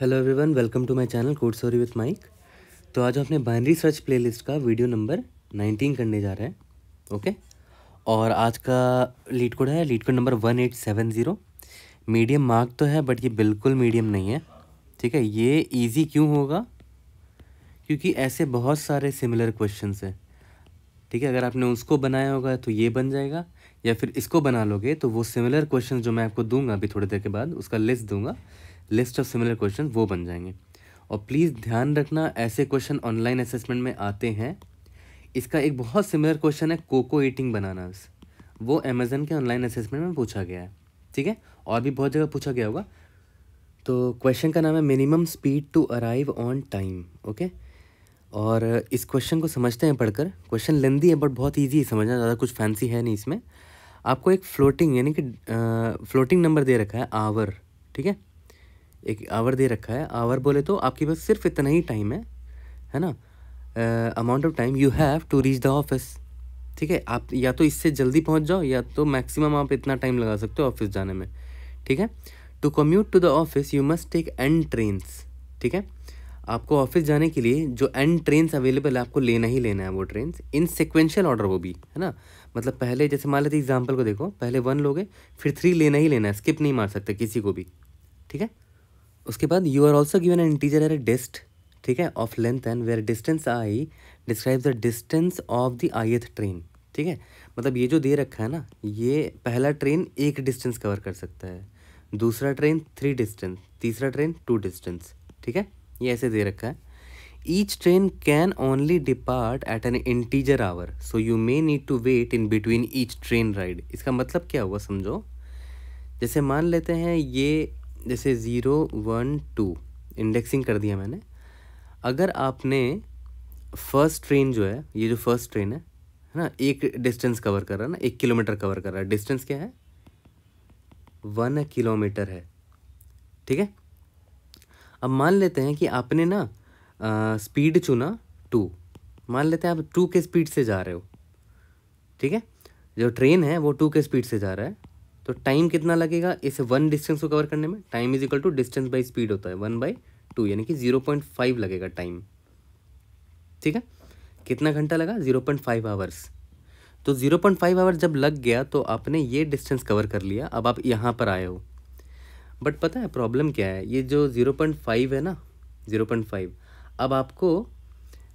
hello everyone welcome to my channel code story with Mike तो आज हम अपने बाइनरी सर्च प्लेलिस्ट का वीडियो नंबर नाइनटीन करने जा रहे हैं ओके और आज का लीड कोड है LeetCode number zero medium mark तो है बट ये बिल्कुल मीडियम नहीं है ठीक है ये इजी क्यों होगा क्योंकि ऐसे बहुत सारे सिमिलर क्वेश्चन हैं ठीक है अगर आपने उसको बनाया होगा तो ये बन जाएगा या फिर इसको बना लोगे तो वो सिमिलर क्वेश्चन जो मैं आपको दूंगा अभी थोड़ी देर के बाद उसका लिस्ट दूंगा लिस्ट ऑफ सिमिलर क्वेश्चन वो बन जाएंगे और प्लीज़ ध्यान रखना ऐसे क्वेश्चन ऑनलाइन असेसमेंट में आते हैं इसका एक बहुत सिमिलर क्वेश्चन है कोको ईटिंग बनानास वो अमेजन के ऑनलाइन असेसमेंट में पूछा गया है ठीक है और भी बहुत जगह पूछा गया होगा तो क्वेश्चन का नाम है minimum speed to arrive on time okay और इस क्वेश्चन को समझते हैं पढ़कर क्वेश्चन लेंदी है बट बहुत ईजी है समझना ज़्यादा कुछ फैंसी है नहीं इसमें आपको एक फ्लोटिंग यानी कि फ्लोटिंग नंबर दे रखा है आवर ठीक है एक आवर दे रखा है आवर बोले तो आपके पास सिर्फ इतना ही टाइम है है ना amount of time you have to reach the office ठीक है आप या तो इससे जल्दी पहुंच जाओ या तो मैक्सिमम आप इतना टाइम लगा सकते हो ऑफिस जाने में ठीक है to commute to the office you must take n trains ठीक है आपको ऑफिस जाने के लिए जो एन ट्रेन्स अवेलेबल है आपको लेना ही लेना है वो ट्रेन्स इन सिक्वेंशियल ऑर्डर वो भी है ना मतलब पहले जैसे मान लेते एग्जाम्पल को देखो पहले वन लोगे फिर थ्री लेना ही लेना है स्किप नहीं मार सकते किसी को भी ठीक है उसके बाद you are also given an integer a dist ठीक है of length and where distance i describe the distance of the ith train ठीक है मतलब ये जो दे रखा है ना ये पहला ट्रेन एक डिस्टेंस कवर कर सकता है दूसरा ट्रेन थ्री डिस्टेंस तीसरा ट्रेन टू डिस्टेंस ठीक है ये ऐसे दे रखा है each train can only depart at an integer hour so you may need to wait in between each train ride इसका मतलब क्या हुआ समझो जैसे मान लेते हैं ये जैसे ज़ीरो वन टू इंडेक्सिंग कर दिया मैंने अगर आपने फर्स्ट ट्रेन जो है ये जो फर्स्ट ट्रेन है है ना एक डिस्टेंस कवर कर रहा है ना एक किलोमीटर कवर कर रहा है डिस्टेंस क्या है वन किलोमीटर है ठीक है अब मान लेते हैं कि आपने ना आ, स्पीड चुना टू मान लेते हैं आप टू के स्पीड से जा रहे हो ठीक है जो ट्रेन है वो टू के स्पीड से जा रहा है तो टाइम कितना लगेगा इस वन डिस्टेंस को कवर करने में time is equal to distance by speed होता है वन बाई टू यानी कि जीरो पॉइंट फाइव लगेगा टाइम ठीक है कितना घंटा लगा जीरो पॉइंट फाइव आवर्स तो जीरो पॉइंट फाइव आवर्स जब लग गया तो आपने ये डिस्टेंस कवर कर लिया अब आप यहाँ पर आए हो बट पता है प्रॉब्लम क्या है ये जो ज़ीरो पॉइंट फाइव है ना ज़ीरो पॉइंट फाइव अब आपको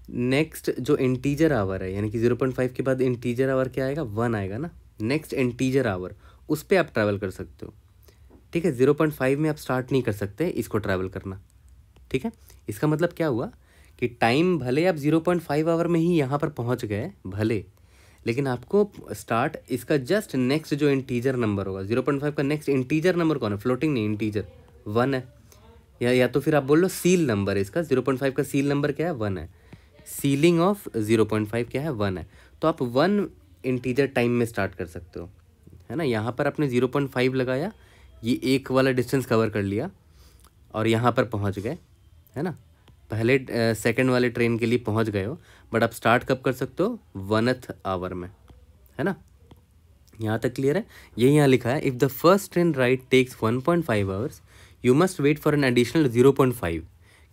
नेक्स्ट जो इंटीजर आवर है यानी कि ज़ीरो पॉइंट फाइव के बाद इंटीजर आवर क्या आएगा वन आएगा ना नेक्स्ट इंटीजर आवर उस पर आप ट्रैवल कर सकते हो ठीक है ज़ीरो पॉइंट फाइव में आप स्टार्ट नहीं कर सकते इसको ट्रैवल करना ठीक है इसका मतलब क्या हुआ कि टाइम भले आप ज़ीरो पॉइंट फाइव आवर में ही यहाँ पर पहुँच गए भले लेकिन आपको स्टार्ट इसका जस्ट नेक्स्ट जो इंटीजर नंबर होगा जीरो पॉइंट फाइव का नेक्स्ट इंटीजर नंबर कौन है फ्लोटिंग नहीं इंटीजर वन है या या तो फिर आप बोल लो सील नंबर है इसका जीरो पॉइंट फाइव का सील नंबर क्या है वन है ceiling of zero point five क्या है वन है तो आप वन इंटीजर टाइम में स्टार्ट कर सकते हो है ना यहाँ पर आपने ज़ीरो पॉइंट फाइव लगाया ये एक वाला डिस्टेंस कवर कर लिया और यहाँ पर पहुँच गए है ना पहले सेकेंड वाले ट्रेन के लिए पहुँच गए हो बट आप स्टार्ट कब कर सकते हो वनथ आवर में है ना यहाँ तक क्लियर है ये यहाँ लिखा है if the first train right takes one point five hours you must wait for an additional zero point five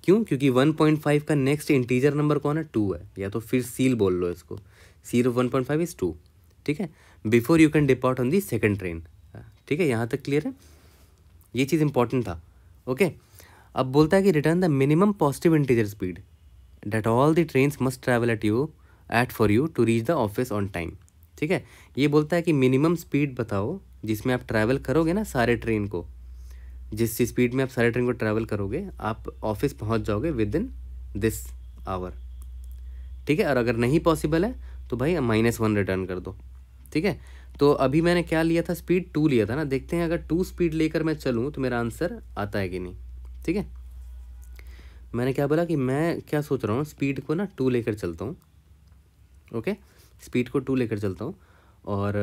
क्यों क्योंकि वन पॉइंट फाइव का नेक्स्ट इंटीजर नंबर कौन है टू है या तो फिर सील बोल लो इसको ceil one point five is two ठीक है before you can depart on the second train ठीक है यहाँ तक क्लियर है ये चीज़ इंपॉर्टेंट था ओके अब बोलता है कि return the minimum positive integer speed that all the train must travel at you at for you to reach the office on time ठीक है ये बोलता है कि मिनिमम स्पीड बताओ जिसमें आप ट्रैवल करोगे ना सारे ट्रेन को जिस स्पीड में आप सारे ट्रेन को ट्रैवल करोगे आप ऑफिस पहुंच जाओगे विद इन दिस आवर ठीक है और अगर नहीं पॉसिबल है तो भाई माइनस वन रिटर्न कर दो ठीक है तो अभी मैंने क्या लिया था स्पीड टू लिया था ना देखते हैं अगर टू स्पीड लेकर मैं चलूँ तो मेरा आंसर आता है कि नहीं ठीक है मैंने क्या बोला कि मैं क्या सोच रहा हूँ स्पीड को ना टू लेकर चलता हूँ ओके स्पीड को टू लेकर चलता हूँ और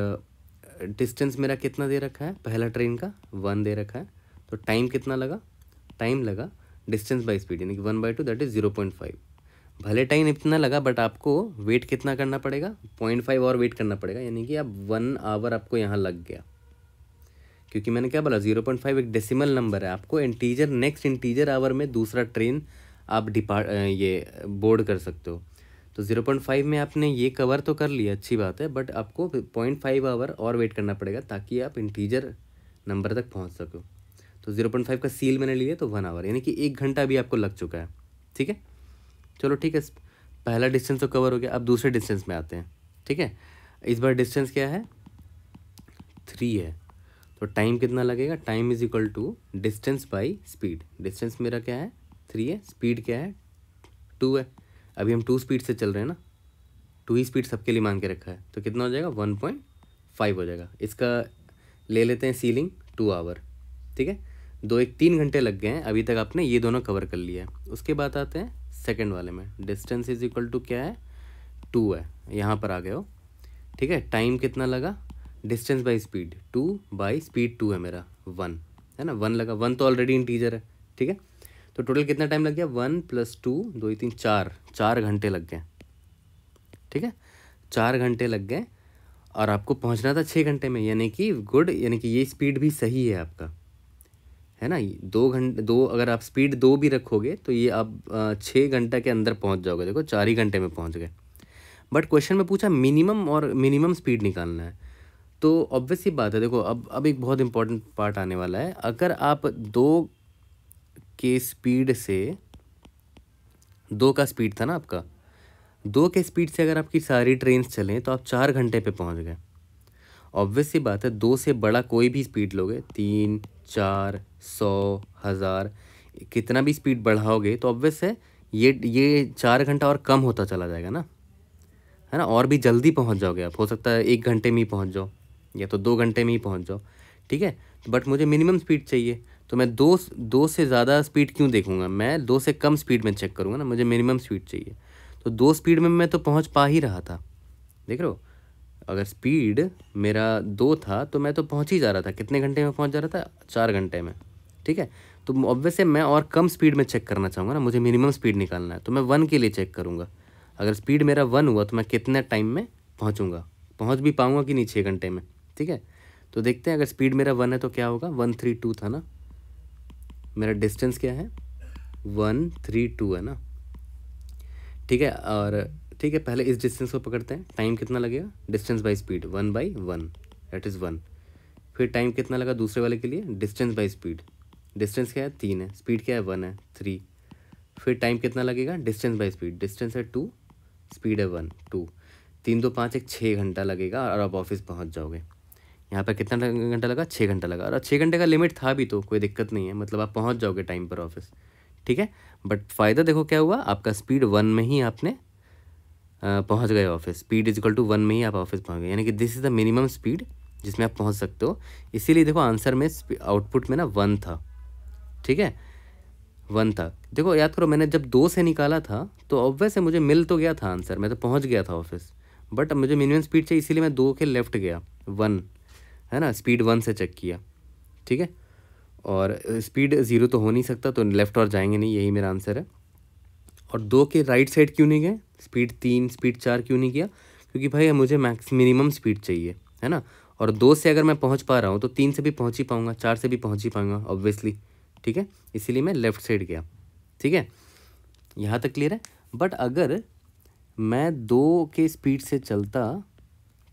डिस्टेंस मेरा कितना दे रखा है पहला ट्रेन का वन दे रखा है तो टाइम कितना लगा टाइम लगा डिस्टेंस बाय स्पीड यानी कि one by two that is zero point five भले टाइम इतना लगा बट आपको वेट कितना करना पड़ेगा पॉइंट फाइव और वेट करना पड़ेगा यानी कि आप वन आवर आपको यहाँ लग गया क्योंकि मैंने क्या बोला जीरो पॉइंट फाइव एक डेसिमल नंबर है आपको इंटीजर नेक्स्ट इंटीजर आवर में दूसरा ट्रेन आप डिपार्ट ये बोर्ड कर सकते हो तो ज़ीरो पॉइंट फाइव में आपने ये कवर तो कर लिया अच्छी बात है बट आपको पॉइंट फाइव आवर और वेट करना पड़ेगा ताकि आप इंटीजर नंबर तक पहुँच सको तो ज़ीरो पॉइंट फाइव का सील मैंने लिया तो वन आवर यानी कि एक घंटा भी आपको लग चुका है ठीक है चलो ठीक है पहला डिस्टेंस तो कवर हो गया अब दूसरे डिस्टेंस में आते हैं ठीक है इस बार डिस्टेंस क्या है थ्री है तो टाइम कितना लगेगा time is equal to distance by speed distance मेरा क्या है थ्री है स्पीड क्या है टू है अभी हम टू स्पीड से चल रहे हैं ना टू ही स्पीड सबके लिए मान के रखा है तो कितना हो जाएगा वन पॉइंट फाइव हो जाएगा इसका ले लेते हैं सीलिंग टू आवर ठीक है दो एक तीन घंटे लग गए हैं अभी तक आपने ये दोनों कवर कर लिया है उसके बाद आते हैं सेकेंड वाले में डिस्टेंस इज इक्वल टू क्या है टू है यहाँ पर आ गए हो ठीक है टाइम कितना लगा distance by speed two by speed two है मेरा वन है ना वन लगा वन तो ऑलरेडी इंटीजर है ठीक है तो टोटल कितना टाइम लग गया वन प्लस टू दो तीन चार चार घंटे लग गए ठीक है चार घंटे लग गए और आपको पहुंचना था छः घंटे में यानी कि गुड यानी कि ये स्पीड भी सही है आपका है ना दो घंटे दो अगर आप स्पीड दो भी रखोगे तो ये आप छः घंटा के अंदर पहुंच जाओगे देखो चार ही घंटे में पहुंच गए बट क्वेश्चन में पूछा मिनिमम और मिनिमम स्पीड निकालना है तो ऑब्वियसली बात है देखो अब अब एक बहुत इंपॉर्टेंट पार्ट आने वाला है अगर आप दो के स्पीड से दो का स्पीड था ना आपका दो के स्पीड से अगर आपकी सारी ट्रेन चलें तो आप चार घंटे पर पहुँच गए ऑब्वियस सी बात है दो से बड़ा कोई भी स्पीड लोगे तीन चार सौ हज़ार कितना भी स्पीड बढ़ाओगे तो ऑब्वियस है ये ये चार घंटा और कम होता चला जाएगा ना है ना और भी जल्दी पहुंच जाओगे आप हो सकता है एक घंटे में ही पहुंच जाओ या तो दो घंटे में ही पहुंच जाओ ठीक है बट मुझे मिनिमम स्पीड चाहिए तो मैं दो दो से ज़्यादा स्पीड क्यों देखूंगा मैं दो से कम स्पीड में चेक करूंगा ना मुझे मिनिमम स्पीड चाहिए तो दो स्पीड में मैं तो पहुंच पा ही रहा था देख रहे हो अगर स्पीड मेरा दो था तो मैं तो पहुंच ही जा रहा था कितने घंटे में पहुंच जा रहा था चार घंटे में ठीक है तो ऑब्वियसली मैं और कम स्पीड में चेक करना चाहूँगा ना मुझे मिनिमम स्पीड निकालना है तो मैं वन के लिए चेक करूँगा अगर स्पीड मेरा वन हुआ तो मैं कितने टाइम में पहुँचूँगा पहुँच भी पाऊँगा कि नहीं छः घंटे में ठीक है तो देखते हैं अगर स्पीड मेरा वन है तो क्या होगा वन थ्री टू था ना मेरा डिस्टेंस क्या है वन थ्री टू है ना ठीक है और ठीक है पहले इस डिस्टेंस को पकड़ते हैं टाइम कितना लगेगा distance by speed one by one that is one फिर टाइम कितना लगा दूसरे वाले के लिए डिस्टेंस बाई स्पीड डिस्टेंस क्या है तीन है स्पीड क्या है वन है थ्री फिर टाइम कितना लगेगा डिस्टेंस बाई स्पीड डिस्टेंस है टू स्पीड है वन टू तीन दो पाँच एक छः घंटा लगेगा और आप ऑफिस पहुँच जाओगे यहाँ पर कितना घंटा लगा छः घंटा लगा और छः घंटे का लिमिट था भी तो कोई दिक्कत नहीं है मतलब आप पहुँच जाओगे टाइम पर ऑफिस ठीक है बट फ़ायदा देखो क्या हुआ आपका स्पीड वन में ही आपने पहुंच गए office speed is equal to one में ही आप ऑफिस पहुंच गए यानी कि this is the minimum speed जिसमें आप पहुंच सकते हो इसीलिए देखो आंसर में आउटपुट में ना वन था ठीक है वन था देखो याद करो मैंने जब दो से निकाला था तो ऑब्वियस मुझे मिल तो गया था आंसर मैं तो पहुंच गया था ऑफिस बट मुझे मिनिमम स्पीड चाहिए इसीलिए मैं दो के लेफ्ट गया वन है ना स्पीड वन से चेक किया ठीक है और स्पीड ज़ीरो तो हो नहीं सकता तो लेफ़्ट और जाएंगे नहीं यही मेरा आंसर है और दो के राइट साइड क्यों नहीं गए स्पीड तीन स्पीड चार क्यों नहीं किया क्योंकि भाई मुझे मैक्स मिनिमम स्पीड चाहिए है ना और दो से अगर मैं पहुंच पा रहा हूँ तो तीन से भी पहुंच ही पाऊँगा चार से भी पहुंच ही पाऊँगा ऑब्वियसली ठीक है इसीलिए मैं लेफ़्ट साइड गया ठीक है यहाँ तक क्लियर है बट अगर मैं दो के स्पीड से चलता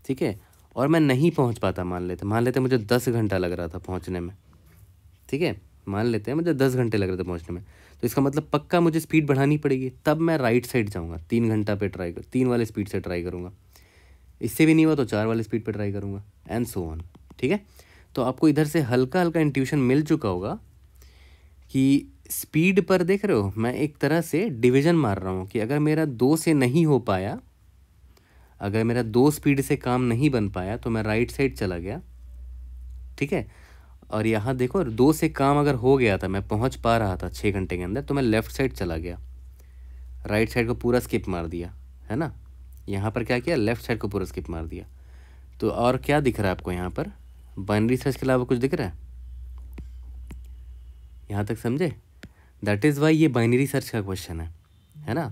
ठीक है और मैं नहीं पहुंच पाता मान लेते मान लेते मुझे दस घंटा लग रहा था पहुँचने में ठीक है मान लेते हैं मुझे दस घंटे लग रहे थे पहुँचने में तो इसका मतलब पक्का मुझे स्पीड बढ़ानी पड़ेगी तब मैं राइट साइड जाऊँगा तीन घंटा पे ट्राई कर तीन वाले स्पीड से ट्राई करूँगा इससे भी नहीं हुआ तो चार वाले स्पीड पर ट्राई करूँगा एंड सो ऑन ठीक है तो आपको इधर से हल्का हल्का इंट्यूशन मिल चुका होगा कि स्पीड पर देख रहे हो मैं एक तरह से डिवीज़न मार रहा हूँ कि अगर मेरा दो से नहीं हो पाया अगर मेरा दो स्पीड से काम नहीं बन पाया तो मैं राइट साइड चला गया ठीक है और यहाँ देखो दो से काम अगर हो गया था मैं पहुँच पा रहा था छः घंटे के अंदर तो मैं लेफ़्ट साइड चला गया राइट साइड को पूरा स्किप मार दिया है ना यहाँ पर क्या किया लेफ़्ट साइड को पूरा स्किप मार दिया तो और क्या दिख रहा है आपको यहाँ पर बाइनरी सर्च के अलावा कुछ दिख रहा है यहाँ तक समझे दैट इज़ वाई ये बाइनरी सर्च का क्वेश्चन है है ना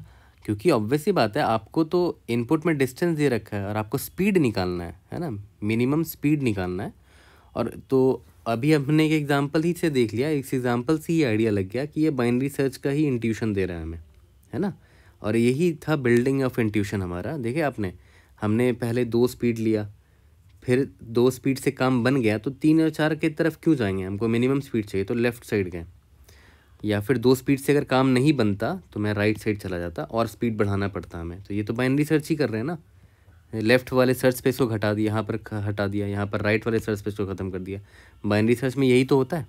क्योंकि ऑब्वियसली बात है आपको तो इनपुट में डिस्टेंस दे रखा है और आपको स्पीड निकालना है है ना मिनिमम स्पीड निकालना है और तो अभी हमने एक एग्ज़ाम्पल ही से देख लिया इस एग्ज़ाम्पल से ही आइडिया लग गया कि ये बाइनरी सर्च का ही इंट्यूशन दे रहा है हमें है ना और यही था बिल्डिंग ऑफ इंट्यूशन हमारा देखे आपने हमने पहले दो स्पीड लिया फिर दो स्पीड से काम बन गया तो तीन और चार के तरफ क्यों जाएंगे हमको मिनिमम स्पीड चाहिए तो लेफ़्ट साइड गए या फिर दो स्पीड से अगर काम नहीं बनता तो मैं राइट साइड चला जाता और स्पीड बढ़ाना पड़ता हमें तो ये तो बाइनरी सर्च ही कर रहे हैं ना लेफ्ट वाले सर्च स्पेस को घटा दिया यहाँ पर हटा दिया यहाँ पर राइट वाले सर्च स्पेस को ख़त्म कर दिया बाइनरी सर्च में यही तो होता है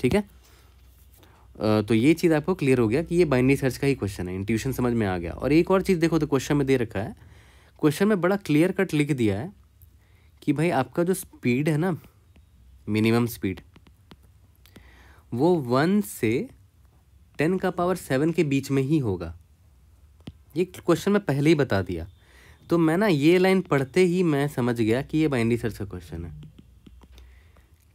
ठीक है तो ये चीज़ आपको क्लियर हो गया कि ये बाइनरी सर्च का ही क्वेश्चन है इंट्यूशन समझ में आ गया और एक और चीज़ देखो तो क्वेश्चन में दे रखा है क्वेश्चन में बड़ा क्लियर कट लिख दिया है कि भाई आपका जो स्पीड है ना मिनिमम स्पीड वो वन से टेन का पावर सेवन के बीच में ही होगा ये क्वेश्चन में पहले ही बता दिया तो मैं ना ये लाइन पढ़ते ही मैं समझ गया कि ये बाइंडी सर्च का क्वेश्चन है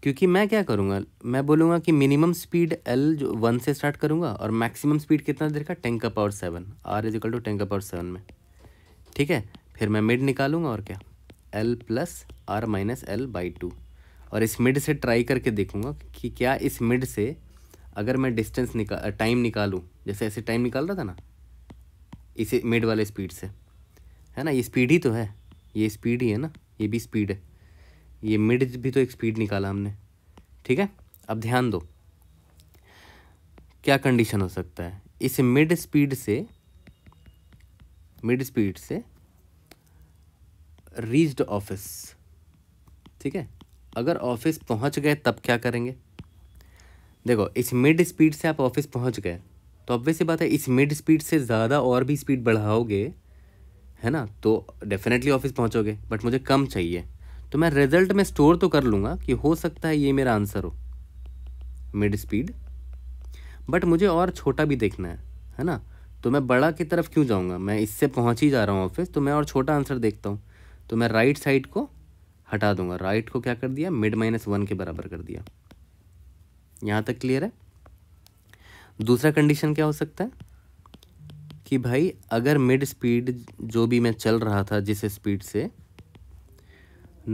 क्योंकि मैं क्या करूँगा मैं बोलूँगा कि मिनिमम स्पीड एल जो वन से स्टार्ट करूँगा और मैक्सिमम स्पीड कितना देर का टेंका power seven R is equal to ten power seven में ठीक है फिर मैं मिड निकालूंगा और क्या L plus are minus L by two और इस मिड से ट्राई करके देखूंगा कि क्या इस मिड से अगर मैं डिस्टेंस निकाल टाइम निकालूँ जैसे ऐसे टाइम निकाल रहा था ना इसे मिड वाले स्पीड से है ना ये स्पीड ही तो है ये स्पीड ही है ना ये भी स्पीड है ये मिड भी तो एक स्पीड निकाला हमने ठीक है अब ध्यान दो क्या कंडीशन हो सकता है इस मिड स्पीड से मिड स्पीड से रीच्ड ऑफिस ठीक है अगर ऑफिस पहुंच गए तब क्या करेंगे देखो इस मिड स्पीड से आप ऑफिस पहुंच गए तो अब वैसे बात है इस मिड स्पीड से ज़्यादा और भी स्पीड बढ़ाओगे है ना तो डेफिनेटली ऑफिस पहुँचोगे बट मुझे कम चाहिए तो मैं रिजल्ट में स्टोर तो कर लूँगा कि हो सकता है ये मेरा आंसर हो मिड स्पीड बट मुझे और छोटा भी देखना है है ना तो मैं बड़ा की तरफ क्यों जाऊँगा मैं इससे पहुँच ही जा रहा हूँ ऑफिस तो मैं और छोटा आंसर देखता हूँ तो मैं राइट साइड को हटा दूंगा राइट को क्या कर दिया मिड माइनस वन के बराबर कर दिया यहाँ तक क्लियर है दूसरा कंडीशन क्या हो सकता है कि भाई अगर मिड स्पीड जो भी मैं चल रहा था जिस स्पीड से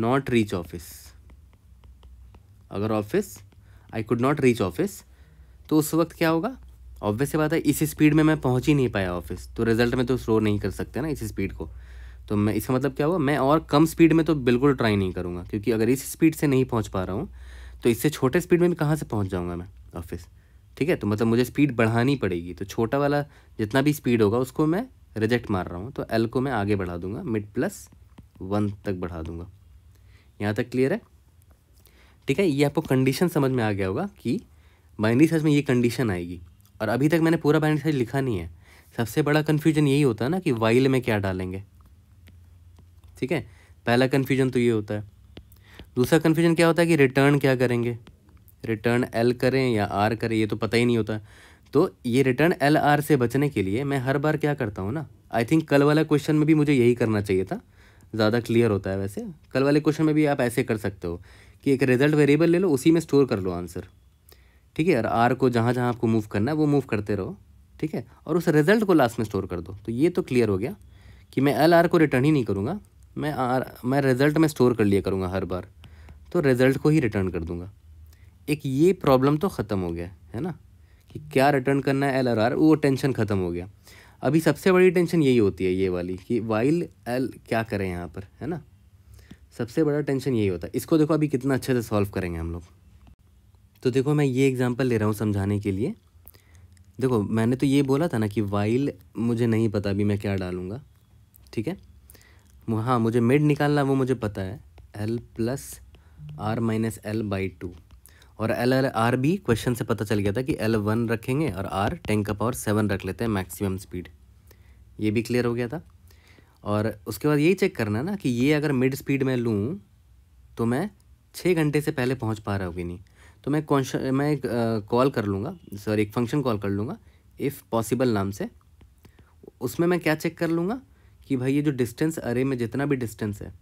नॉट रीच ऑफिस अगर office I could not reach office तो उस वक्त क्या होगा ऑब्वियस से बात है इस स्पीड में मैं पहुंच ही नहीं पाया ऑफिस तो रिजल्ट में तो स्लो नहीं कर सकते ना इस स्पीड को तो मैं इसका मतलब क्या हुआ मैं और कम स्पीड में तो बिल्कुल ट्राई नहीं करूँगा क्योंकि अगर इस स्पीड से नहीं पहुँच पा रहा हूँ तो इससे छोटे स्पीड में भी कहाँ से पहुँच जाऊँगा मैं ऑफिस ठीक है तो मतलब मुझे स्पीड बढ़ानी पड़ेगी तो छोटा वाला जितना भी स्पीड होगा उसको मैं रिजेक्ट मार रहा हूँ तो एल को मैं आगे बढ़ा दूंगा मिड प्लस वन तक बढ़ा दूंगा यहाँ तक क्लियर है ठीक है ये आपको कंडीशन समझ में आ गया होगा कि बाइनरी सर्च में ये कंडीशन आएगी और अभी तक मैंने पूरा बाइनरी सर्च लिखा नहीं है सबसे बड़ा कन्फ्यूजन यही होता है ना कि वाइल में क्या डालेंगे ठीक है पहला कन्फ्यूजन तो ये होता है दूसरा कन्फ्यूजन क्या होता है कि रिटर्न क्या करेंगे रिटर्न एल करें या आर करें ये तो पता ही नहीं होता तो ये रिटर्न एल आर से बचने के लिए मैं हर बार क्या करता हूँ ना आई थिंक कल वाला क्वेश्चन में भी मुझे यही करना चाहिए था ज़्यादा क्लियर होता है वैसे कल वाले क्वेश्चन में भी आप ऐसे कर सकते हो कि एक रिजल्ट वेरिएबल ले लो उसी में स्टोर कर लो आंसर ठीक है और आर को जहाँ जहाँ आपको मूव करना है वो मूव करते रहो ठीक है और उस रिजल्ट को लास्ट में स्टोर कर दो तो ये तो क्लियर हो गया कि मैं एल आर को रिटर्न ही नहीं करूँगा मैं आर मैं रिजल्ट में स्टोर कर लिया करूँगा हर बार तो रिजल्ट को ही रिटर्न कर दूँगा एक ये प्रॉब्लम तो ख़त्म हो गया है ना कि क्या रिटर्न करना है एल आर आर वो टेंशन ख़त्म हो गया अभी सबसे बड़ी टेंशन यही होती है ये वाली कि वाइल एल क्या करें यहाँ पर है ना सबसे बड़ा टेंशन यही होता है इसको देखो अभी कितना अच्छे से सॉल्व करेंगे हम लोग तो देखो मैं ये एग्ज़ाम्पल ले रहा हूँ समझाने के लिए देखो मैंने तो ये बोला था ना कि वाइल मुझे नहीं पता अभी मैं क्या डालूँगा ठीक है हाँ मुझे मिड निकालना वो मुझे पता है L plus are minus L by two और एल एल आर भी क्वेश्चन से पता चल गया था कि एल वन रखेंगे और आर टेन का पावर सेवन रख लेते हैं मैक्सिमम स्पीड ये भी क्लियर हो गया था और उसके बाद यही चेक करना है ना कि ये अगर मिड स्पीड में लूँ तो मैं छः घंटे से पहले पहुँच पा रहा हूँ कि नहीं तो मैं कॉन्श मैं एक कॉल कर लूँगा सॉरी एक फंक्शन कॉल कर लूँगा इफ़ पॉसिबल नाम से उसमें मैं क्या चेक कर लूँगा कि भाई ये जो डिस्टेंस अरे में जितना भी डिस्टेंस है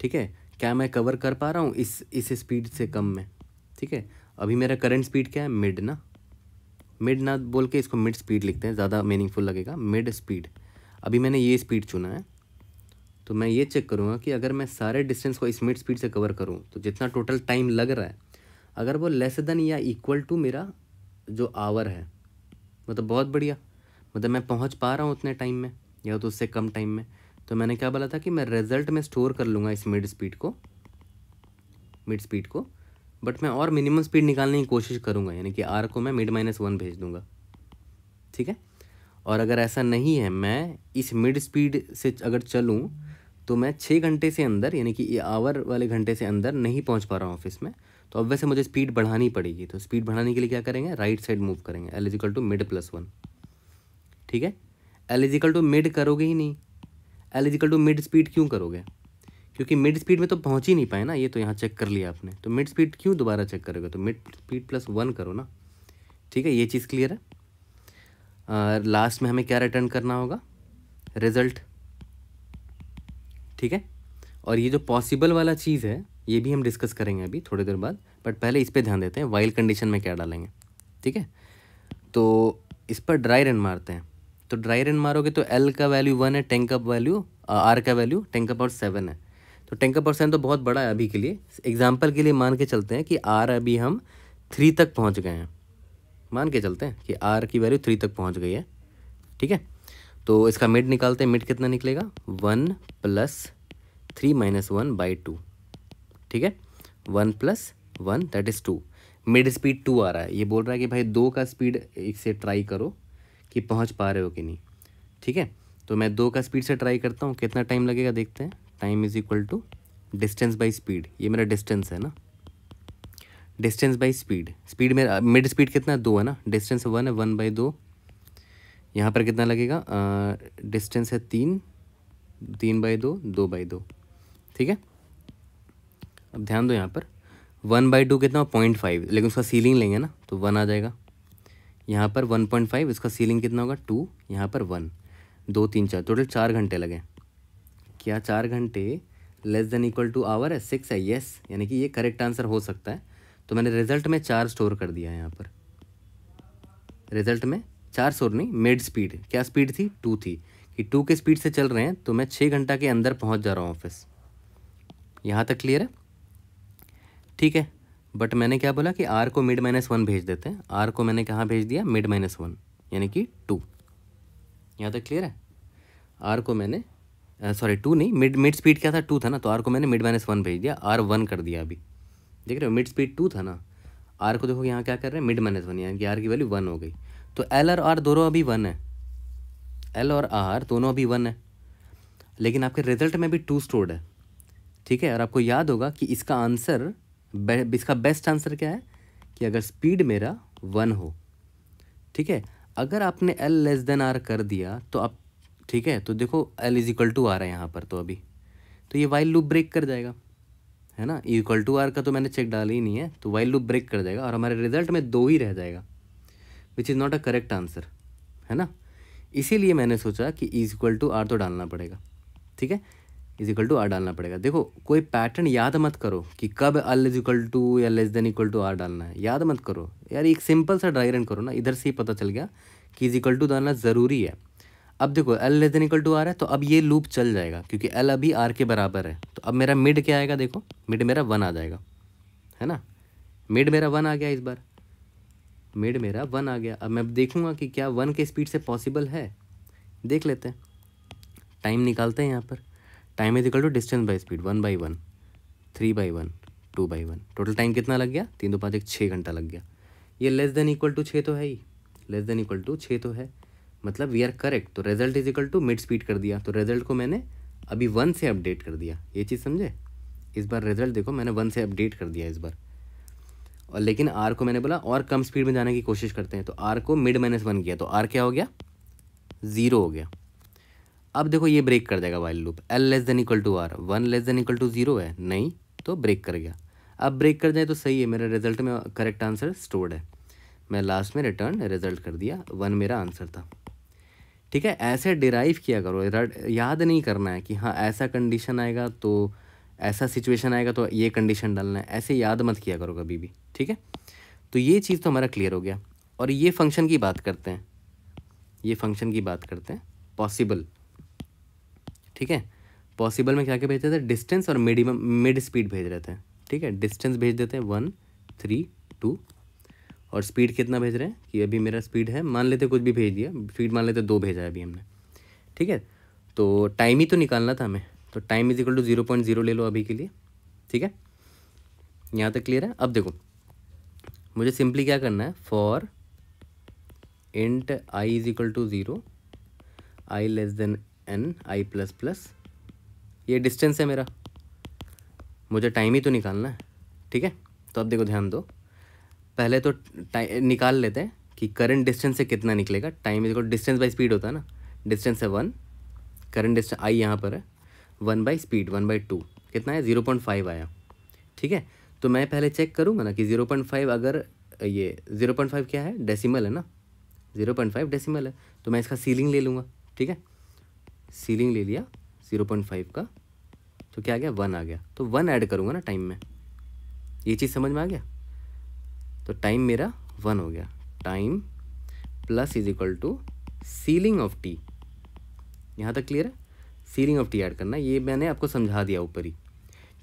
ठीक है क्या मैं कवर कर पा रहा हूँ इस इस स्पीड से कम में ठीक है अभी मेरा करंट स्पीड क्या है मिड ना मिड ना बोल के इसको मिड स्पीड लिखते हैं ज़्यादा मीनिंगफुल लगेगा मिड स्पीड अभी मैंने ये स्पीड चुना है तो मैं ये चेक करूँगा कि अगर मैं सारे डिस्टेंस को इस मिड स्पीड से कवर करूँ तो जितना टोटल टाइम लग रहा है अगर वो लेस देन या इक्वल टू मेरा जो आवर है मतलब बहुत बढ़िया मतलब मैं पहुँच पा रहा हूँ उतने टाइम में या तो उससे कम टाइम में तो मैंने क्या बोला था कि मैं रिजल्ट में स्टोर कर लूँगा इस मिड स्पीड को मिड स्पीड को बट मैं और मिनिमम स्पीड निकालने की कोशिश करूँगा यानी कि आर को मैं मिड माइनस वन भेज दूँगा ठीक है और अगर ऐसा नहीं है मैं इस मिड स्पीड से अगर चलूँ तो मैं छः घंटे से अंदर यानी कि आवर वाले घंटे से अंदर नहीं पहुँच पा रहा हूँ ऑफिस में तो अब वैसे मुझे स्पीड बढ़ानी पड़ेगी तो स्पीड बढ़ाने के लिए क्या करेंगे राइट साइड मूव करेंगे L is equal to mid plus one ठीक है एलिजिकल टू मिड करोगे ही नहीं एलिजिकल टू मिड स्पीड क्यों करोगे क्योंकि मिड स्पीड में तो पहुंच ही नहीं पाए ना ये तो यहाँ चेक कर लिया आपने तो मिड स्पीड क्यों दोबारा चेक करोगे तो मिड स्पीड प्लस वन करो ना ठीक है ये चीज़ क्लियर है और लास्ट में हमें क्या रिटर्न करना होगा रिजल्ट ठीक है और ये जो पॉसिबल वाला चीज़ है ये भी हम डिस्कस करेंगे अभी थोड़ी देर बाद बट पहले इस पर ध्यान देते हैं वाइल्ड कंडीशन में क्या डालेंगे ठीक है तो इस पर ड्राई रन मारते हैं तो ड्राई रन मारोगे तो एल का वैल्यू वन है टेंक अप वैल्यू आर का वैल्यू टेंक अप और सेवन है तो टेन का परसेंट तो बहुत बड़ा है अभी के लिए एग्जाम्पल के लिए मान के चलते हैं कि आर अभी हम थ्री तक पहुँच गए हैं मान के चलते हैं कि आर की वैल्यू थ्री तक पहुँच गई है ठीक है तो इसका मिड निकालते हैं मिड कितना निकलेगा one plus three minus one by two ठीक है one plus one that is two mid speed two आ रहा है ये बोल रहा है कि भाई दो का स्पीड एक से ट्राई करो कि पहुंच पा रहे हो कि नहीं ठीक है तो मैं दो का स्पीड से ट्राई करता हूँ कितना टाइम लगेगा देखते हैं time is equal to distance by speed ये मेरा डिस्टेंस है ना डिस्टेंस बाई स्पीड स्पीड मेरा मिड स्पीड कितना है दो है ना डिस्टेंस वन है वन बाई दो यहाँ पर कितना लगेगा डिस्टेंस uh, है तीन तीन बाई दो दो बाई दो ठीक है अब ध्यान दो यहाँ पर वन बाई टू कितना पॉइंट फाइव लेकिन उसका सीलिंग लेंगे ना तो वन आ जाएगा यहाँ पर वन पॉइंट फाइव इसका सीलिंग कितना होगा टू यहाँ पर वन दो तीन चार टोटल चार घंटे लगे क्या चार घंटे less than equal to hour है सिक्स है येस यानी कि ये करेक्ट आंसर हो सकता है तो मैंने रिजल्ट में चार स्टोर कर दिया है यहाँ पर रिजल्ट में चार स्टोर नहीं मेड स्पीड क्या स्पीड थी टू थी कि टू के स्पीड से चल रहे हैं तो मैं छः घंटा के अंदर पहुँच जा रहा हूँ ऑफिस यहाँ तक क्लियर है ठीक है बट मैंने क्या बोला कि आर को मिड माइनस वन भेज देते हैं आर को मैंने कहाँ भेज दिया मिड माइनस वन यानी कि टू यहाँ तक क्लियर है आर को मैंने सॉरी टू नहीं मिड मिड स्पीड क्या था टू था ना तो आर को मैंने मिड माइनस वन भेज दिया आर वन कर दिया अभी देख रहे हो मिड स्पीड टू था ना आर को देखो यहाँ क्या कर रहे हैं मिड माइनस वन यानी कि आर की वैल्यू वन हो गई तो एल और आर दोनों अभी वन है एल और आर दोनों अभी वन है लेकिन आपके रिजल्ट में भी टू स्टोर्ड है ठीक है और आपको याद होगा कि इसका आंसर बे, इसका बेस्ट आंसर क्या है कि अगर स्पीड मेरा वन हो ठीक है अगर आपने एल लेस देन आर कर दिया तो आप ठीक है तो देखो एल इज इक्वल टू आ रहा है यहाँ पर तो अभी तो ये वाइल लूप ब्रेक कर जाएगा है ना इक्वल टू आर का तो मैंने चेक डाला ही नहीं है तो वाइल लूप ब्रेक कर जाएगा और हमारे रिजल्ट में दो ही रह जाएगा which is not a correct answer है ना इसीलिए मैंने सोचा कि इज इक्वल टू आर तो डालना पड़ेगा ठीक है इज इक्वल टू आर डालना पड़ेगा देखो कोई पैटर्न याद मत करो कि कब एल इज इक्वल टू या less than equal to r डालना है याद मत करो यार एक सिंपल सा ड्राई रन करो ना इधर से ही पता चल गया कि इज इक्वल टू डालना ज़रूरी है अब देखो l less than equal to r है तो अब ये लूप चल जाएगा क्योंकि एल अभी आर के बराबर है तो अब मेरा मिड क्या आएगा देखो मिड मेरा वन आ जाएगा है ना मिड मेरा वन आ गया इस बार मिड मेरा वन आ गया अब मैं देखूंगा कि क्या वन के स्पीड से पॉसिबल है देख लेते हैं टाइम निकालते हैं यहाँ पर time is equal to distance by speed one by one three by one two by one total time कितना लग गया तीन दो पाँच एक छः घंटा लग गया ये लेस देन इक्वल टू छः तो है ही लेस देन इक्वल टू छः तो है मतलब वी आर करेक्ट तो result is equal to mid speed कर दिया तो रिजल्ट को मैंने अभी वन से अपडेट कर दिया ये चीज़ समझे इस बार रिजल्ट देखो मैंने वन से अपडेट कर दिया इस बार और लेकिन आर को मैंने बोला और कम स्पीड में जाने की कोशिश करते हैं तो आर को मिड माइनस वन किया तो आर क्या हो गया ज़ीरो हो गया अब देखो ये ब्रेक कर देगा while loop l less than equal to r one less than equal to zero है नहीं तो ब्रेक कर गया अब ब्रेक कर जाए तो सही है मेरा रिजल्ट में करेक्ट आंसर स्टोर्ड है मैं लास्ट में रिटर्न रिजल्ट कर दिया वन मेरा आंसर था ठीक है ऐसे डिराइव किया करो याद नहीं करना है कि हाँ ऐसा कंडीशन आएगा तो ऐसा सिचुएशन आएगा तो ये कंडीशन डालना है ऐसे याद मत किया करो कभी भी ठीक है तो ये चीज़ तो हमारा क्लियर हो गया और ये फंक्शन की बात करते हैं ये फंक्शन की बात करते हैं पॉसिबल ठीक है पॉसिबल में क्या क्या भेजते थे डिस्टेंस और मिडिमम मिड स्पीड भेज रहे थे ठीक है डिस्टेंस भेज देते हैं वन थ्री टू और स्पीड कितना भेज रहे हैं कि अभी मेरा स्पीड है मान लेते कुछ भी भेज दिया स्पीड मान लेते दो भेजा है अभी हमने ठीक है तो टाइम ही तो निकालना था हमें तो time is equal to zero point zero ले लो अभी के लिए ठीक है यहाँ तक क्लियर है अब देखो मुझे सिंपली क्या करना है for int i is equal to zero i less than n i plus plus ये डिस्टेंस है मेरा मुझे टाइम ही तो निकालना है ठीक है तो अब देखो ध्यान दो पहले तो निकाल लेते हैं कि करंट डिस्टेंस से कितना निकलेगा time is distance by speed होता है ना डिस्टेंस है वन करंट डिस्टेंस आई यहाँ पर है one by speed one by two कितना है ज़ीरो पॉइंट फाइव आया ठीक है तो मैं पहले चेक करूँगा ना कि ज़ीरो पॉइंट फाइव अगर ये ज़ीरो पॉइंट फाइव क्या है डेसीमल है ना ज़ीरो पॉइंट फाइव डेसीमल है तो मैं इसका सीलिंग ले लूँगा ठीक है सीलिंग ले लिया ज़ीरो पॉइंट फाइव का तो क्या आ गया वन आ गया तो वन ऐड करूँगा ना टाइम में ये चीज़ समझ में आ गया तो टाइम मेरा वन हो गया time plus is equal to ceiling of t यहाँ तक क्लियर है सीलिंग ऑफ टी ऐड करना ये मैंने आपको समझा दिया ऊपर ही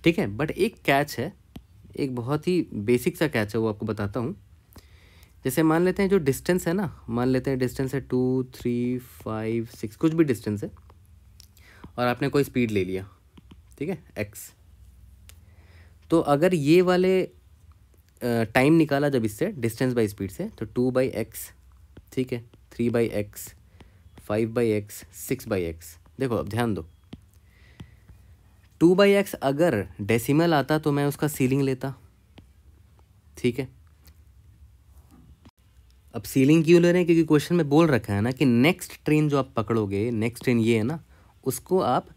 ठीक है बट एक कैच है एक बहुत ही बेसिक सा कैच है वो आपको बताता हूँ जैसे मान लेते हैं जो डिस्टेंस है ना मान लेते हैं डिस्टेंस है टू थ्री फाइव सिक्स कुछ भी डिस्टेंस है और आपने कोई स्पीड ले लिया ठीक है एक्स तो अगर ये वाले टाइम निकाला जब इससे डिस्टेंस बाई स्पीड से तो टू बाई एक्स ठीक है three by x five by x six by x देखो अब ध्यान दो टू बाई एक्स अगर डेसिमल आता तो मैं उसका सीलिंग लेता ठीक है अब सीलिंग क्यों ले रहे हैं क्योंकि क्वेश्चन में बोल रखा है ना कि नेक्स्ट ट्रेन जो आप पकड़ोगे नेक्स्ट ट्रेन ये है ना उसको आप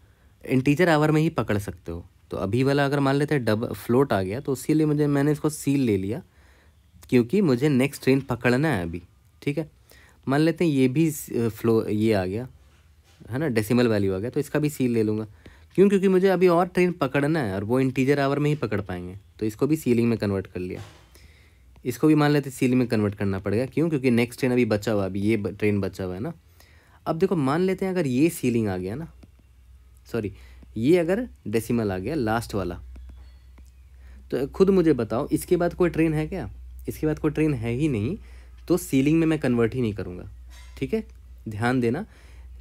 इंटीजर आवर में ही पकड़ सकते हो तो अभी वाला अगर मान लेते हैं डब फ्लोट आ गया तो उसके लिए मुझे मैंने इसको सील ले लिया क्योंकि मुझे नेक्स्ट ट्रेन पकड़ना है अभी ठीक है मान लेते हैं ये भी फ्लो ये आ गया है ना डेसिमल वैल्यू आ गया तो इसका भी सील ले लूँगा क्यों क्योंकि मुझे अभी और ट्रेन पकड़ना है और वो इंटीजर आवर में ही पकड़ पाएंगे तो इसको भी सीलिंग में कन्वर्ट कर लिया इसको भी मान लेते सीलिंग में कन्वर्ट करना पड़ेगा क्यों क्योंकि नेक्स्ट ट्रेन अभी बचा हुआ अभी ये ट्रेन बचा हुआ है ना अब देखो मान लेते हैं अगर ये सीलिंग आ गया ना सॉरी ये अगर डेसिमल आ गया लास्ट वाला तो खुद मुझे बताओ इसके बाद कोई ट्रेन है क्या इसके बाद कोई ट्रेन है ही नहीं तो सीलिंग में मैं कन्वर्ट ही नहीं करूँगा ठीक है ध्यान देना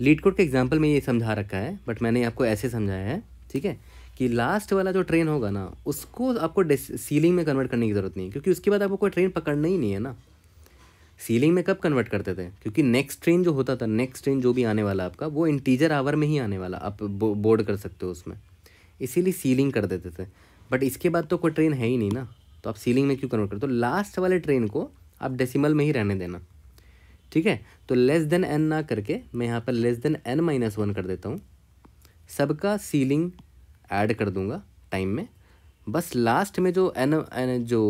लीड कोड के एग्जाम्पल में ये समझा रखा है बट मैंने आपको ऐसे समझाया है ठीक है कि लास्ट वाला जो ट्रेन होगा ना उसको आपको सीलिंग में कन्वर्ट करने की ज़रूरत नहीं क्योंकि उसके बाद आपको कोई ट्रेन पकड़ना ही नहीं है ना सीलिंग में कब कन्वर्ट करते थे क्योंकि नेक्स्ट ट्रेन जो होता था नेक्स्ट ट्रेन जो भी आने वाला आपका वो इंटीजर आवर में ही आने वाला आप बो, बोर्ड कर सकते हो उसमें इसीलिए सीलिंग कर देते थे बट इसके बाद तो कोई ट्रेन है ही नहीं ना तो आप सीलिंग में क्यों कन्वर्ट करते हो लास्ट वाले ट्रेन को आप डेसिमल में ही रहने देना ठीक है तो लेस देन एन ना करके मैं यहाँ पर less than n minus one कर देता हूँ सबका सीलिंग ऐड कर दूँगा टाइम में बस लास्ट में जो एन, एन जो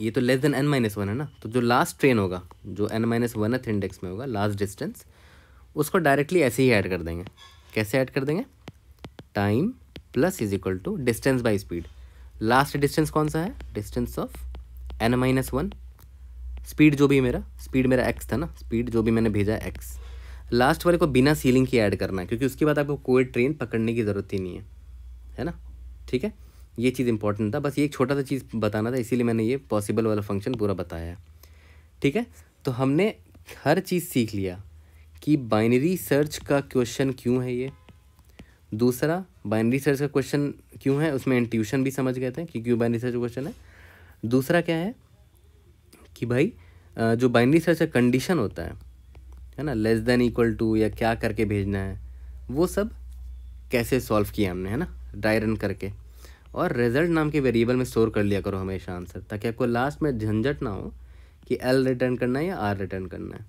ये तो less than n minus one है ना तो जो लास्ट ट्रेन होगा जो एन माइनस वन है इंडेक्स में होगा लास्ट डिस्टेंस उसको डायरेक्टली ऐसे ही ऐड कर देंगे कैसे ऐड कर देंगे time plus is equal to distance by speed last distance कौन सा है distance of n minus one speed जो भी मेरा स्पीड मेरा एक्स था ना स्पीड जो भी मैंने भेजा एक्स लास्ट वाले को बिना सीलिंग की ऐड करना है क्योंकि उसके बाद आपको कोई ट्रेन पकड़ने की ज़रूरत ही नहीं है है ना ठीक है ये चीज़ इंपॉर्टेंट था बस ये एक छोटा सा चीज़ बताना था इसीलिए मैंने ये पॉसिबल वाला फंक्शन पूरा बताया ठीक है तो हमने हर चीज़ सीख लिया कि बाइनरी सर्च का क्वेश्चन क्यों है ये दूसरा बाइनरी सर्च का क्वेश्चन क्यों है उसमें इंट्यूशन भी समझ गए थे कि क्यों बाइनरी सर्च क्वेश्चन है दूसरा क्या है कि भाई जो बाइनरी सर्च का कंडीशन होता है है ना लेस देन इक्वल टू या क्या करके भेजना है वो सब कैसे सॉल्व किया हमने है ना रन करके और रिजल्ट नाम के वेरिएबल में स्टोर कर लिया करो हमेशा आंसर ताकि आपको लास्ट में झंझट ना हो कि एल रिटर्न करना है या आर रिटर्न करना है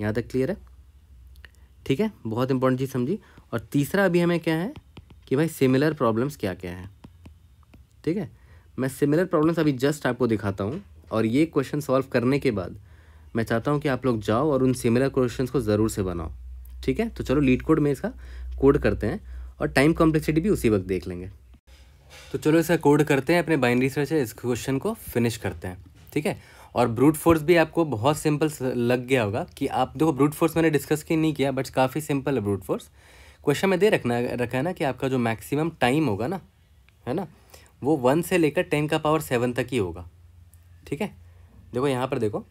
यहाँ तक क्लियर है ठीक है बहुत इंपॉर्टेंट चीज़ समझी और तीसरा अभी हमें क्या है कि भाई सिमिलर प्रॉब्लम्स क्या क्या हैं ठीक है मैं सिमिलर प्रॉब्लम्स अभी जस्ट आपको दिखाता हूँ और ये क्वेश्चन सॉल्व करने के बाद मैं चाहता हूँ कि आप लोग जाओ और उन सिमिलर क्वेश्चन को ज़रूर से बनाओ ठीक है तो चलो लीड कोड में इसका कोड करते हैं और टाइम कॉम्प्लेक्सिटी भी उसी वक्त देख लेंगे तो चलो इसका कोड करते हैं अपने बाइनरी सर्च इस क्वेश्चन को फिनिश करते हैं ठीक है और ब्रूट फोर्स भी आपको बहुत सिंपल लग गया होगा कि आप देखो ब्रूट फोर्स मैंने डिस्कस की नहीं किया बट काफ़ी सिंपल है ब्रूट फोर्स क्वेश्चन में दे रखना रखा है ना कि आपका जो मैक्सिमम टाइम होगा ना है ना वो वन से लेकर टेन का पावर सेवन तक ही होगा ठीक है देखो यहाँ पर देखो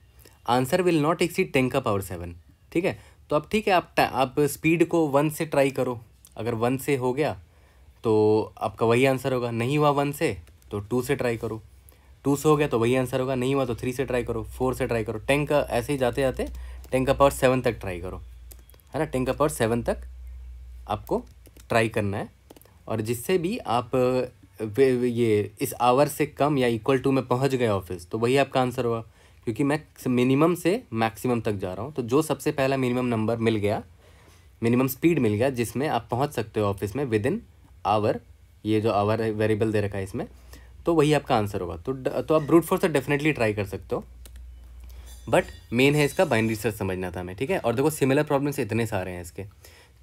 answer will not exceed ten का पावर सेवन ठीक है तो अब ठीक है आप आप स्पीड को वन से ट्राई करो अगर वन से हो गया तो आपका वही आंसर होगा नहीं हुआ वन से तो टू से ट्राई करो टू से हो गया तो वही आंसर होगा नहीं हुआ तो थ्री से ट्राई करो फोर से ट्राई करो टेन का ऐसे ही जाते जाते टेन का पावर सेवन तक ट्राई करो है ना टेन का पावर सेवन तक आपको ट्राई करना है और जिससे भी आप ये इस आवर से कम या इक्वल टू में पहुंच गए ऑफिस तो वही आपका आंसर होगा क्योंकि मैं मिनिमम से मैक्सिमम तक जा रहा हूँ तो जो सबसे पहला मिनिमम नंबर मिल गया मिनिमम स्पीड मिल गया जिसमें आप पहुँच सकते हो ऑफिस में विद इन आवर ये जो आवर वेरिएबल दे रखा है इसमें तो वही आपका आंसर होगा तो तो आप ब्रूट फोर्स से डेफिनेटली ट्राई कर सकते हो बट मेन है इसका बाइनरी सर्च समझना था हमें ठीक है और देखो सिमिलर प्रॉब्लम्स इतने सारे हैं इसके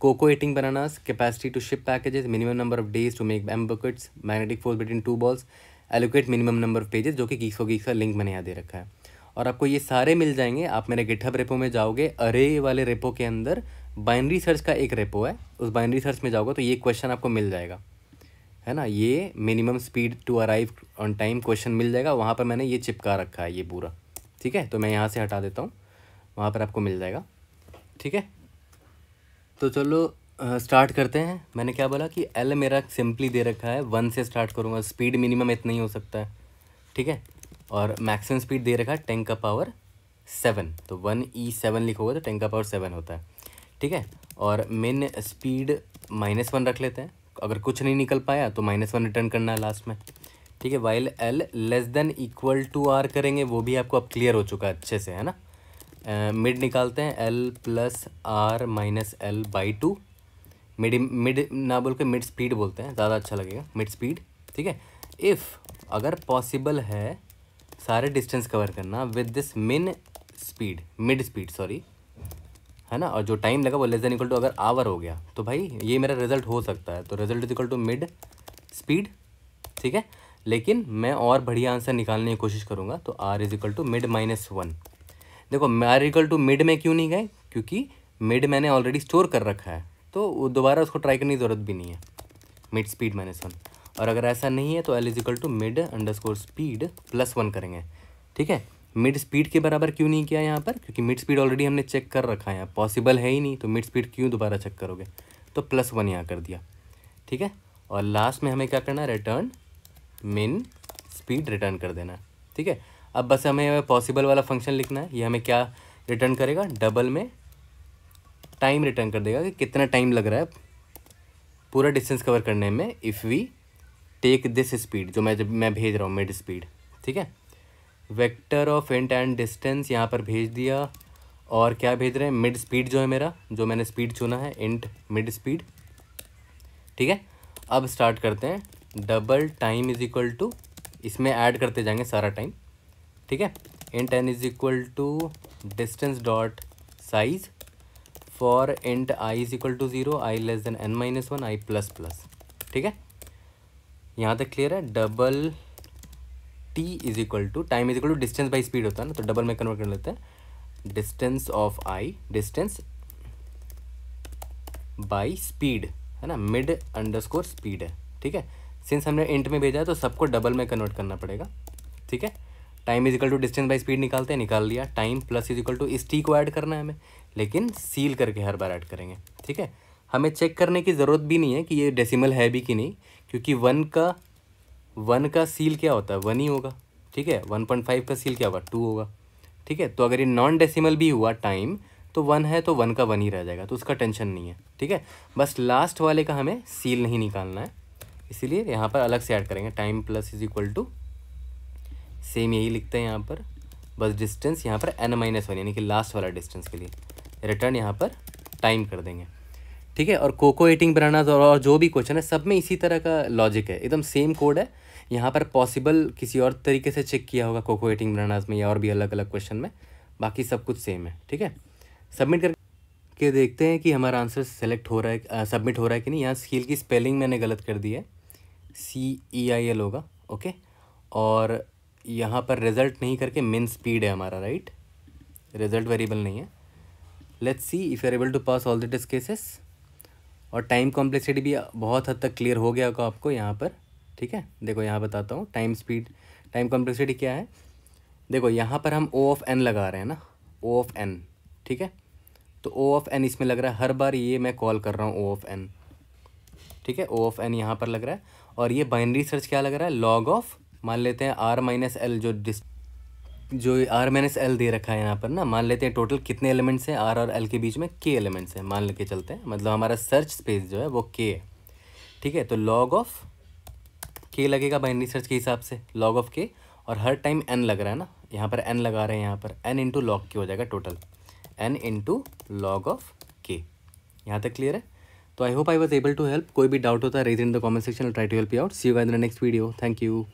Koko eating bananas capacity to ship packages minimum number of days to make m bouquets magnetic force between two balls allocate minimum number of pages जो कि गीक्स को गीक्स का लिंक मैंने यहाँ दे रखा है और आपको ये सारे मिल जाएंगे आप मेरे गिटहब रेपो में जाओगे अरे वाले रेपो के अंदर बाइनरी सर्च का एक रेपो है उस बाइनरी सर्च में जाओगे तो ये क्वेश्चन आपको मिल जाएगा है ना ये minimum speed to arrive on time question मिल जाएगा वहाँ पर मैंने ये चिपका रखा है ये पूरा ठीक है तो मैं यहाँ से हटा देता हूँ वहाँ पर आपको मिल जाएगा ठीक है तो चलो स्टार्ट uh, करते हैं मैंने क्या बोला कि एल मेरा सिंपली दे रखा है वन से स्टार्ट करूँगा स्पीड मिनिमम इतना ही हो सकता है ठीक है और मैक्सिमम स्पीड दे रखा है टेन का पावर सेवन तो वन ई सेवन लिखोगे तो टेन का पावर सेवन होता है ठीक है और मेन स्पीड माइनस वन रख लेते हैं अगर कुछ नहीं निकल पाया तो माइनस वन रिटर्न करना है लास्ट में ठीक है while l less than equal to r करेंगे वो भी आपको अब क्लियर हो चुका है अच्छे से है ना मिड uh, निकालते हैं l plus are minus L by two mid mid ना बोल के मिड स्पीड बोलते हैं ज़्यादा अच्छा लगेगा मिड स्पीड ठीक है इफ़ अगर पॉसिबल है सारे डिस्टेंस कवर करना with this min speed mid speed sorry है ना और जो टाइम लगा वो लेस इक्वल टू अगर आवर हो गया तो भाई ये मेरा रिजल्ट हो सकता है तो result is equal to mid speed ठीक है लेकिन मैं और बढ़िया आंसर निकालने की कोशिश करूँगा तो r is equal to mid minus one देखो आर इक्वल टू मिड में क्यों नहीं गए क्योंकि मिड मैंने ऑलरेडी स्टोर कर रखा है तो दोबारा उसको ट्राई करने की ज़रूरत भी नहीं है मिड स्पीड माइनस वन और अगर ऐसा नहीं है तो l is equal to mid underscore speed plus one करेंगे ठीक है मिड स्पीड के बराबर क्यों नहीं किया यहाँ पर क्योंकि मिड स्पीड ऑलरेडी हमने चेक कर रखा है यहाँ पॉसिबल है ही नहीं तो मिड स्पीड क्यों दोबारा चेक करोगे तो प्लस वन यहाँ कर दिया ठीक है और लास्ट में हमें क्या करना है रिटर्न मिन स्पीड रिटर्न कर देना ठीक है अब बस हमें पॉसिबल वाला फंक्शन लिखना है ये हमें क्या रिटर्न करेगा डबल में टाइम रिटर्न कर देगा कि कितना टाइम लग रहा है पूरा डिस्टेंस कवर करने में if we take this speed जो मैं जब मैं भेज रहा हूँ मिड स्पीड ठीक है vector of int and distance यहाँ पर भेज दिया और क्या भेज रहे हैं मिड स्पीड जो है मेरा जो मैंने स्पीड चुना है इंट मिड स्पीड ठीक है अब स्टार्ट करते हैं double time is equal to इसमें ऐड करते जाएंगे सारा टाइम ठीक है int n is equal to distance dot size for int i is equal to zero i less than n minus one i plus plus ठीक है यहाँ तक क्लियर है double t is equal to time is equal to distance by speed होता है ना तो double में कन्वर्ट कर लेते हैं distance of i distance by speed है ना मिड अंडरस्कोर स्पीड है ठीक है सिंस हमने इंट में भेजा है तो सबको डबल में कन्वर्ट करना पड़ेगा ठीक है time is equal to distance by speed निकालते हैं निकाल लिया time plus is equal to इस टी को ऐड करना है हमें लेकिन सील करके हर बार ऐड करेंगे ठीक है हमें चेक करने की ज़रूरत भी नहीं है कि ये डेसिमल है भी कि नहीं क्योंकि वन का वन का सील क्या होता है वन ही होगा ठीक है वन पॉइंट फाइव का सील क्या होगा टू होगा ठीक है तो अगर ये नॉन डेसिमल भी हुआ टाइम तो वन है तो वन का वन ही रह जाएगा तो उसका टेंशन नहीं है ठीक है बस लास्ट वाले का हमें सील नहीं निकालना है इसीलिए यहाँ पर अलग से ऐड करेंगे time plus is equal to same यही लिखते हैं यहाँ पर बस डिस्टेंस यहाँ पर एन माइनस वन यानी कि लास्ट वाला डिस्टेंस के लिए रिटर्न यहाँ पर टाइम कर देंगे ठीक है और कोको एटिंग बनाना और जो भी क्वेश्चन है सब में इसी तरह का लॉजिक है एकदम सेम कोड है यहाँ पर पॉसिबल किसी और तरीके से चेक किया होगा कोको एटिंग बनानास में या और भी अलग अलग क्वेश्चन में बाकी सब कुछ सेम है ठीक है सबमिट करके देखते हैं कि हमारा आंसर सेलेक्ट हो रहा है सबमिट हो रहा है कि नहीं यहाँ स्किल की स्पेलिंग मैंने गलत कर दी है सी ई आई एल होगा ओके और यहाँ पर रिजल्ट नहीं करके मेन स्पीड है हमारा राइट रिजल्ट वेरिएबल नहीं है let's see if are able to pass all the डिस्केसेस केसेस और टाइम कॉम्प्लेक्सिटी भी बहुत हद तक क्लियर हो गया होगा आपको यहाँ पर ठीक है देखो यहाँ बताता हूँ टाइम स्पीड टाइम कॉम्प्लेक्सिटी क्या है देखो यहाँ पर हम ओ ऑफ एन लगा रहे हैं ना ओ ऑफ एन ठीक है तो ओ ऑफ एन इसमें लग रहा है हर बार ये मैं कॉल कर रहा हूँ ओ ऑफ एन ठीक है ओ ऑफ एन यहाँ पर लग रहा है और ये बाइनरी सर्च क्या लग रहा है लॉग ऑफ मान लेते हैं आर माइनस एल जो डिस जो आर माइनस एल दे रखा है यहाँ पर ना मान लेते हैं टोटल कितने एलिमेंट्स हैं आर और एल के बीच में के एलिमेंट्स हैं मान लेके चलते हैं मतलब हमारा सर्च स्पेस जो है वो के है ठीक है तो लॉग ऑफ के लगेगा बाइनरी सर्च के हिसाब से लॉग ऑफ के और हर टाइम एन लग रहा है ना यहाँ पर एन लगा रहे हैं यहाँ पर एन इंटू लॉग के हो जाएगा total n into log of k यहाँ तक क्लियर है तो I hope I was able to help कोई भी डाउट होता है raise in the comment section try to help you out see you in the next video thank you